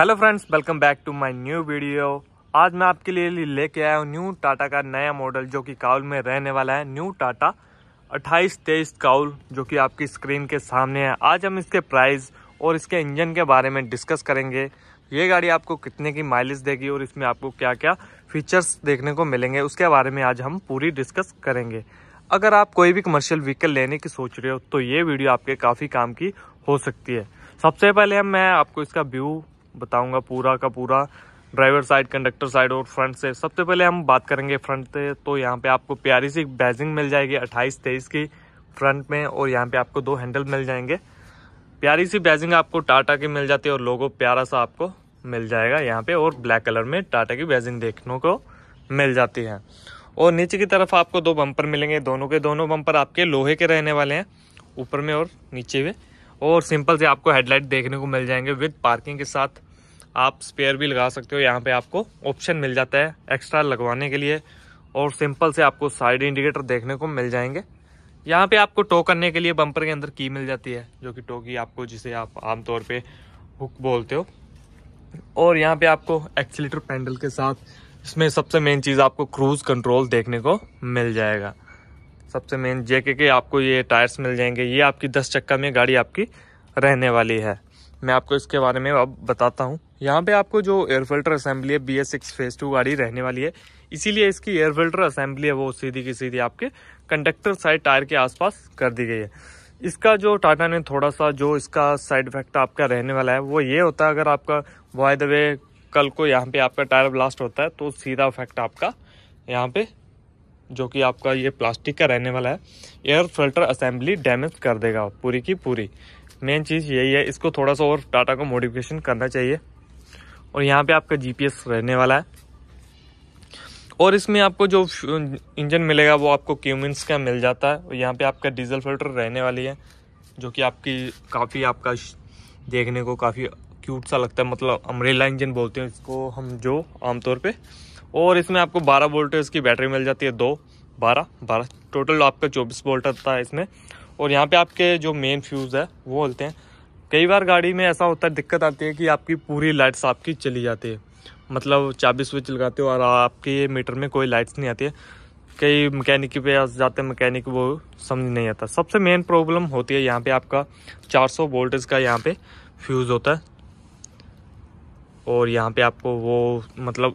hello friends welcome back to my new video आज मैं आपके लिए लेके आया हूँ न्यू टाटा का नया मॉडल जो कि काउल में रहने वाला है न्यू टाटा 28 तेईस काउल जो कि आपकी स्क्रीन के सामने है आज हम इसके प्राइस और इसके इंजन के बारे में डिस्कस करेंगे ये गाड़ी आपको कितने की माइलेज देगी और इसमें आपको क्या क्या फीचर्स देखने को मिलेंगे उसके बारे में आज हम पूरी डिस्कस करेंगे अगर आप कोई भी कमर्शियल व्हीकल लेने की सोच रहे हो तो ये वीडियो आपके काफ़ी काम की हो सकती है सबसे पहले हम मैं आपको इसका व्यू बताऊंगा पूरा का पूरा ड्राइवर साइड कंडक्टर साइड और फ्रंट से सबसे पहले हम बात करेंगे फ्रंट से तो यहाँ पे आपको प्यारी सी बैजिंग मिल जाएगी अट्ठाईस तेईस की फ्रंट में और यहाँ पे आपको दो हैंडल मिल जाएंगे प्यारी सी बैजिंग आपको टाटा की मिल जाती है और लोगो प्यारा सा आपको मिल जाएगा यहाँ पे और ब्लैक कलर में टाटा की बैजिंग देखने को मिल जाती है और नीचे की तरफ आपको दो बम्पर मिलेंगे दोनों के दोनों बम्पर आपके लोहे के रहने वाले हैं ऊपर में और नीचे में और सिंपल से आपको हेडलाइट देखने को मिल जाएंगे विद पार्किंग के साथ आप स्पेयर भी लगा सकते हो यहाँ पे आपको ऑप्शन मिल जाता है एक्स्ट्रा लगवाने के लिए और सिंपल से आपको साइड इंडिकेटर देखने को मिल जाएंगे यहाँ पे आपको टो करने के लिए बम्पर के अंदर की मिल जाती है जो कि टो की आपको जिसे आप आमतौर पे हुक बोलते हो और यहाँ पे आपको एक्सीटर पैंडल के साथ इसमें सबसे मेन चीज़ आपको क्रूज़ कंट्रोल देखने को मिल जाएगा सबसे मेन जेके के आपको ये टायर्स मिल जाएंगे ये आपकी दस चक्का में गाड़ी आपकी रहने वाली है मैं आपको इसके बारे में अब बताता हूँ यहाँ पे आपको जो एयर फिल्टर असेंबली है B S six phase two गाड़ी रहने वाली है इसीलिए इसकी एयर फिल्टर असेंबली है वो सीधी की सीधी आपके कंडक्टर साइड टायर के आसपास कर दी गई है इसका जो टाटा ने थोड़ा सा जो इसका साइड इफेक्ट आपका रहने वाला है वो ये होता है अगर आपका वाई द वे कल को यहाँ पे आपका टायर ब्लास्ट होता है तो सीधा इफेक्ट आपका यहाँ पे जो कि आपका ये प्लास्टिक का रहने वाला है एयर फिल्टर असेंबली डैमेज कर देगा पूरी की पूरी मेन चीज़ यही है इसको थोड़ा सा और टाटा को मॉडिफिकेशन करना चाहिए और यहाँ पे आपका जीपीएस रहने वाला है और इसमें आपको जो इंजन मिलेगा वो आपको क्यूमिनस का मिल जाता है और यहाँ पे आपका डीजल फिल्टर रहने वाली है जो कि आपकी काफ़ी आपका देखने को काफ़ी क्यूट सा लगता है मतलब अमरेला इंजन बोलते हैं इसको हम जो आमतौर पर और इसमें आपको बारह वोल्ट की बैटरी मिल जाती है दो बारह बारह टोटल आपका चौबीस वोल्ट आता है इसमें और यहाँ पे आपके जो मेन फ्यूज़ है वो बोलते हैं कई बार गाड़ी में ऐसा होता है दिक्कत आती है कि आपकी पूरी लाइट्स आपकी चली जाती है मतलब चाबी स्विच लगाते हो और आपके मीटर में कोई लाइट्स नहीं आती है कई मैकेनिक पे जाते हैं मैकेनिक वो समझ नहीं आता सबसे मेन प्रॉब्लम होती है यहाँ पे आपका 400 सौ वोल्टेज का यहाँ पे फ्यूज़ होता है और यहाँ पे आपको वो मतलब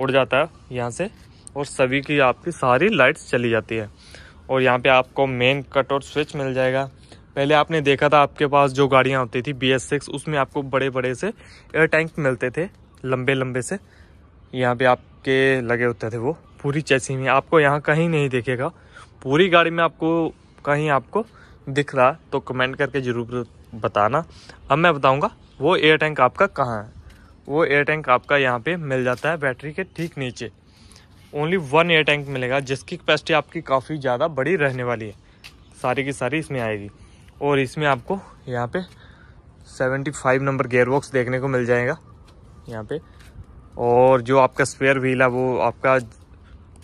उड़ जाता है यहाँ से और सभी की आपकी सारी लाइट्स चली जाती है और यहाँ पे आपको मेन कट और स्विच मिल जाएगा पहले आपने देखा था आपके पास जो गाड़ियाँ होती थी बी एस सिक्स उसमें आपको बड़े बड़े से एयर टैंक मिलते थे लंबे लंबे से यहाँ पे आपके लगे होते थे वो पूरी चैसी में आपको यहाँ कहीं नहीं देखेगा पूरी गाड़ी में आपको कहीं आपको दिख रहा तो कमेंट करके ज़रूर बताना अब मैं बताऊँगा वो एयर टैंक आपका कहाँ है वो एयर टैंक आपका यहाँ पे मिल जाता है बैटरी के ठीक नीचे ओनली वन एयर टैंक मिलेगा जिसकी कैपेसिटी आपकी काफ़ी ज़्यादा बड़ी रहने वाली है सारी की सारी इसमें आएगी और इसमें आपको यहाँ पे 75 नंबर गेयर बॉक्स देखने को मिल जाएगा यहाँ पे और जो आपका स्पेयर व्हील है वो आपका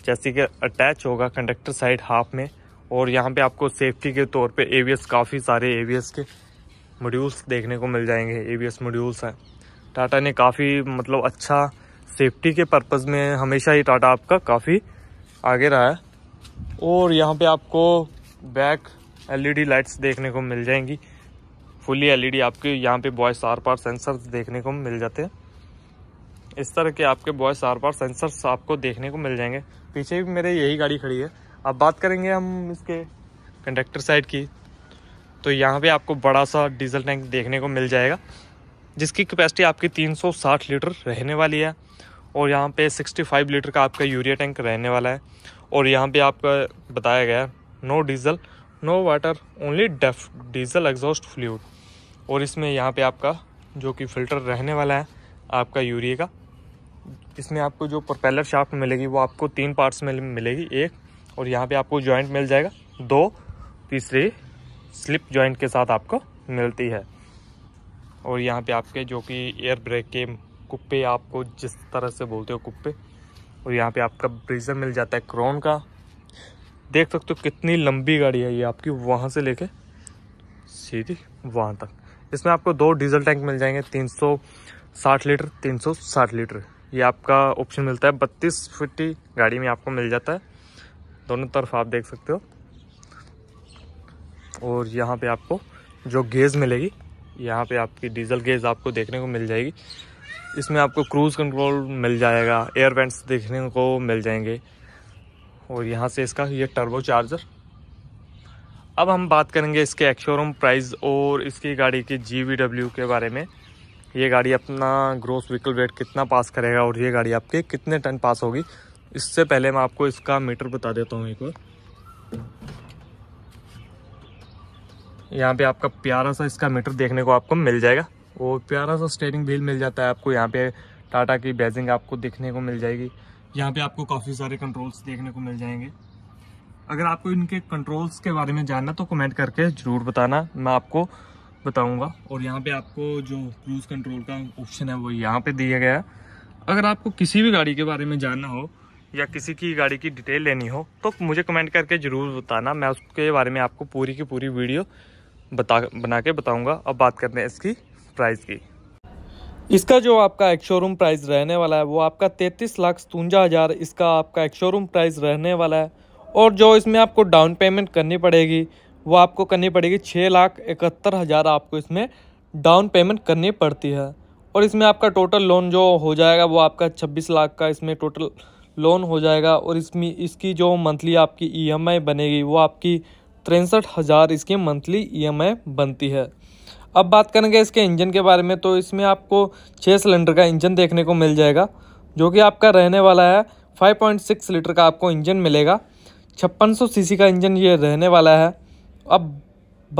जैसे कि अटैच होगा कंडक्टर साइड हाफ में और यहाँ पे आपको सेफ्टी के तौर पे एवीएस काफ़ी सारे एवीएस के मॉड्यूल्स देखने को मिल जाएंगे एवीएस मॉड्यूल्स हैं टाटा ने काफ़ी मतलब अच्छा सेफ्टी के पर्पज़ में हमेशा ही टाटा आपका काफ़ी आगे रहा है और यहाँ पे आपको बैक एलईडी लाइट्स देखने को मिल जाएंगी फुली एलईडी आपके यहाँ पे बॉयस आर पार सेंसर देखने को मिल जाते हैं इस तरह के आपके बॉयस आर पार सेंसर्स आपको देखने को मिल जाएंगे पीछे भी मेरे यही गाड़ी खड़ी है अब बात करेंगे हम इसके कंडक्टर साइड की तो यहाँ पे आपको बड़ा सा डीजल टैंक देखने को मिल जाएगा जिसकी कैपेसिटी आपकी 360 लीटर रहने वाली है और यहाँ पे 65 लीटर का आपका यूरिया टैंक रहने वाला है और यहाँ पे आपका बताया गया no diesel no water only DEF diesel exhaust fluid और इसमें यहाँ पे आपका जो कि फ़िल्टर रहने वाला है आपका यूरिया का इसमें आपको जो प्रोपेलर शाफ्ट मिलेगी वो आपको तीन पार्ट्स में मिलेगी एक और यहाँ पे आपको जॉइंट मिल जाएगा दो तीसरी स्लिप जॉइंट के साथ आपको मिलती है और यहाँ पे आपके जो कि एयर ब्रेक के कुप्पे आपको जिस तरह से बोलते हो कुप्पे और यहाँ पे आपका ब्रीजर मिल जाता है क्रोन का देख सकते हो कितनी लंबी गाड़ी है ये आपकी वहाँ से लेके सीधी वहाँ तक इसमें आपको दो डीजल टैंक मिल जाएंगे 360 लीटर 360 लीटर ये आपका ऑप्शन मिलता है बत्तीस फिफ्टी गाड़ी में आपको मिल जाता है दोनों तरफ आप देख सकते हो और यहाँ पे आपको जो गेज मिलेगी यहाँ पे आपकी डीजल गेज आपको देखने को मिल जाएगी इसमें आपको क्रूज़ कंट्रोल मिल जाएगा एयर वेंट्स देखने को मिल जाएंगे और यहाँ से इसका ये टर्बो चार्जर अब हम बात करेंगे इसके एक्शोरूम प्राइस और इसकी गाड़ी की जी के बारे में ये गाड़ी अपना ग्रोस व्हीकल रेट कितना पास करेगा और ये गाड़ी आपके कितने टन पास होगी इससे पहले मैं आपको इसका मीटर बता देता हूँ एक बार यहाँ पे आपका प्यारा सा इसका मीटर देखने को आपको मिल जाएगा और प्यारा सा स्टेयरिंग व्हील मिल जाता है आपको यहाँ पे टाटा की बेजिंग आपको देखने को मिल जाएगी यहाँ पे आपको काफ़ी सारे कंट्रोल्स देखने को मिल जाएंगे अगर आपको इनके कंट्रोल्स के बारे में जानना तो कमेंट करके ज़रूर बताना मैं आपको बताऊंगा और यहाँ पे आपको जो क्रूज़ कंट्रोल का ऑप्शन है वो यहाँ पे दिया गया है अगर आपको किसी भी गाड़ी के बारे में जानना हो या किसी की गाड़ी की डिटेल लेनी हो तो मुझे कमेंट करके ज़रूर बताना मैं उसके बारे में आपको पूरी की पूरी वीडियो बता बना के बताऊँगा अब बात करते हैं इसकी प्राइस की इसका जो आपका एक शोरूम प्राइस रहने वाला है वो आपका तैंतीस लाख सतुंजा हज़ार इसका आपका एक शोरूम प्राइस रहने वाला है और जो इसमें आपको डाउन पेमेंट करनी पड़ेगी वो आपको करनी पड़ेगी छः लाख इकहत्तर हज़ार आपको इसमें डाउन पेमेंट करनी पड़ती है और इसमें आपका टोटल लोन जो हो जाएगा वो आपका छब्बीस लाख का इसमें टोटल लोन हो जाएगा और इसमें इसकी जो मंथली आपकी ई e बनेगी वो आपकी तिरसठ हज़ार इसकी मंथली ई e बनती है अब बात करेंगे इसके इंजन के बारे में तो इसमें आपको छः सिलेंडर का इंजन देखने को मिल जाएगा जो कि आपका रहने वाला है 5.6 लीटर का आपको इंजन मिलेगा 5600 सीसी का इंजन ये रहने वाला है अब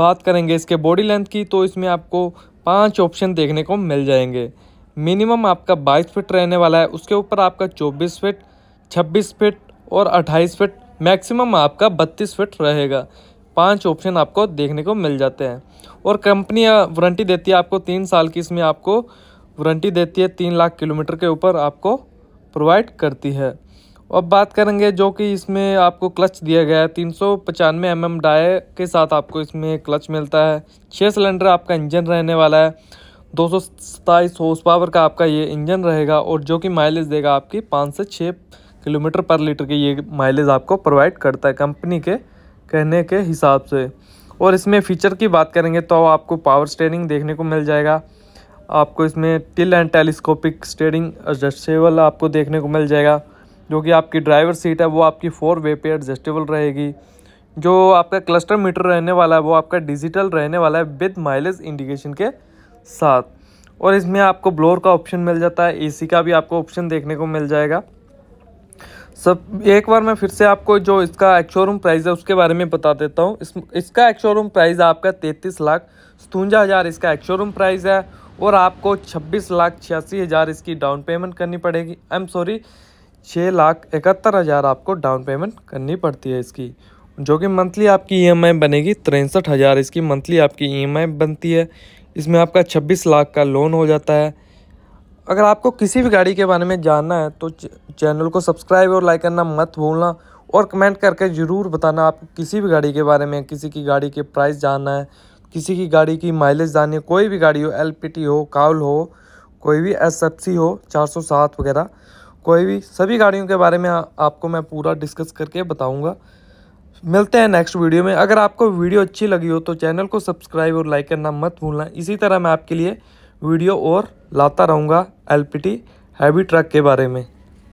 बात करेंगे इसके बॉडी लेंथ की तो इसमें आपको पांच ऑप्शन देखने को मिल जाएंगे मिनिमम आपका 22 फिट रहने वाला है उसके ऊपर आपका 24 फिट 26 फिट और 28 फिट मैक्सिमम आपका 32 फिट रहेगा पांच ऑप्शन आपको देखने को मिल जाते हैं और कंपनी वारंटी देती है आपको तीन साल की इसमें आपको वारंटी देती है तीन लाख किलोमीटर के ऊपर आपको प्रोवाइड करती है अब बात करेंगे जो कि इसमें आपको क्लच दिया गया है तीन सौ पचानवे एम एम डाए के साथ आपको इसमें क्लच मिलता है छः सिलेंडर आपका इंजन रहने वाला है दो सौ सताईस हॉर्स पावर का आपका ये इंजन रहेगा और जो कि माइलेज देगा आपकी पाँच से छः किलोमीटर पर लीटर की ये माइलेज आपको प्रोवाइड करता है कंपनी के कहने के हिसाब से और इसमें फ़ीचर की बात करेंगे तो आपको पावर स्टेयरिंग देखने को मिल जाएगा आपको इसमें tilt and telescopic steering adjustable आपको देखने को मिल जाएगा जो कि आपकी ड्राइवर सीट है वो आपकी फोर वे पे एडजस्टेबल रहेगी जो आपका क्लस्टर मीटर रहने वाला है वो आपका डिजिटल रहने वाला है विद माइलेज इंडिकेशन के साथ और इसमें आपको ब्लोर का ऑप्शन मिल जाता है एसी का भी आपको ऑप्शन देखने को मिल जाएगा सब एक बार मैं फिर से आपको जो इसका एक्शोरूम प्राइस है उसके बारे में बता देता हूँ इस इसका एक्शोरूम प्राइस आपका तैंतीस लाख सतवंजा हज़ार इसका एक्शोरूम प्राइस है और आपको छब्बीस लाख छियासी हज़ार इसकी डाउन पेमेंट करनी पड़ेगी आई एम सॉरी छः लाख इकहत्तर हज़ार आपको डाउन पेमेंट करनी पड़ती है इसकी जो कि मंथली आपकी ई बनेगी तिरसठ हज़ार इसकी मंथली आपकी ई बनती है इसमें आपका छब्बीस लाख का लोन हो जाता है अगर आपको किसी भी गाड़ी के बारे में जानना है तो चैनल को सब्सक्राइब और लाइक करना मत भूलना और कमेंट करके ज़रूर बताना आपको किसी भी गाड़ी के बारे में किसी की गाड़ी के प्राइस जानना है किसी की गाड़ी की माइलेज जाननी है कोई भी गाड़ी हो एल हो काउल हो कोई भी एस सी हो सात वगैरह कोई भी सभी गाड़ियों के बारे में आपको मैं पूरा डिस्कस करके बताऊंगा मिलते हैं नेक्स्ट वीडियो में अगर आपको वीडियो अच्छी लगी हो तो चैनल को सब्सक्राइब और लाइक करना मत भूलना इसी तरह मैं आपके लिए वीडियो और लाता रहूँगा एल हैवी ट्रक के बारे में